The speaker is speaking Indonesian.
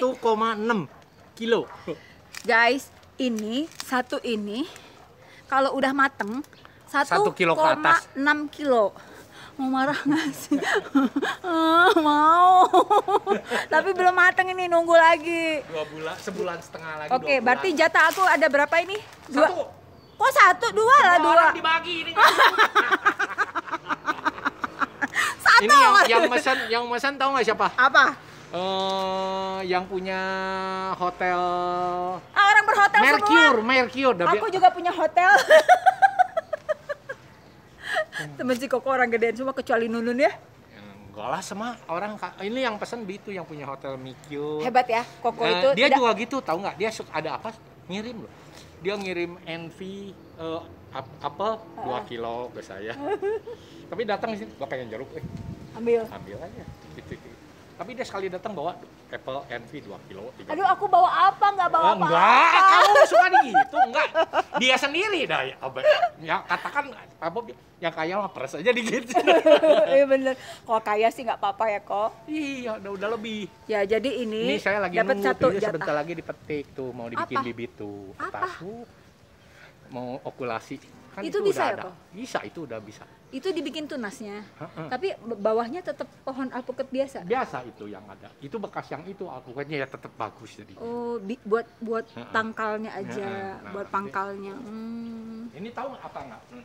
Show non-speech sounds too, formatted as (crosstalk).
1,6 kilo. Guys, ini satu ini kalau udah mateng 1,6 kilo ke atas. 6 kilo. Mau marah nggak sih? (laughs) Eh, mau. (laughs) Tapi belum mateng ini nunggu lagi. Dua bulan, sebulan setengah lagi. Oke, okay, berarti jatah aku ada berapa ini? Dua. Satu. Kok satu? Dua lah dua. Orang dibagi ini. (laughs) satu. Ini yang, yang pesan, yang pesan tahu nggak siapa? Apa? uh, yang punya hotel ah, orang berhotel Mercure, semua. Mercure. Aku juga punya hotel. (laughs) Temen si Koko orang gedean semua kecuali Nunun ya. Enggak lah sama orang ini yang pesen Bitu yang punya hotel Mikyu. Hebat ya, Koko nah, itu. Dia juga gitu, tahu nggak? Dia ada apa ngirim loh. Dia ngirim NV uh, eh, apa 2 kilo ke saya. (laughs) Tapi datang sih sini, yang pengen jeruk. Eh. Ambil. Ambil aja. Gitu, gitu tapi dia sekali datang bawa Apple Envy 2 kilo, 3 kilo. Aduh, aku bawa apa? Nggak bawa apa eh, Enggak, eh, kamu suka gitu. Enggak. Dia sendiri dah. Ya, ya katakan, Pak Bob, yang kaya mah peres aja dikit. (laughs) iya bener. Kalau kaya sih nggak apa-apa ya, kok. Iya, udah, udah lebih. Ya, jadi ini, ini saya lagi nunggu satu Sebentar lagi dipetik tuh, mau dibikin bibit tuh. Apa? Tahu, mau okulasi kan itu, itu bisa ya ada. kok bisa itu udah bisa itu dibikin tunasnya ha tapi bawahnya tetap pohon alpukat biasa biasa itu yang ada itu bekas yang itu alpukatnya ya tetap bagus jadi oh bi- buat buat ha tangkalnya aja nah, buat pangkalnya ini, hmm. ini tahu apa nggak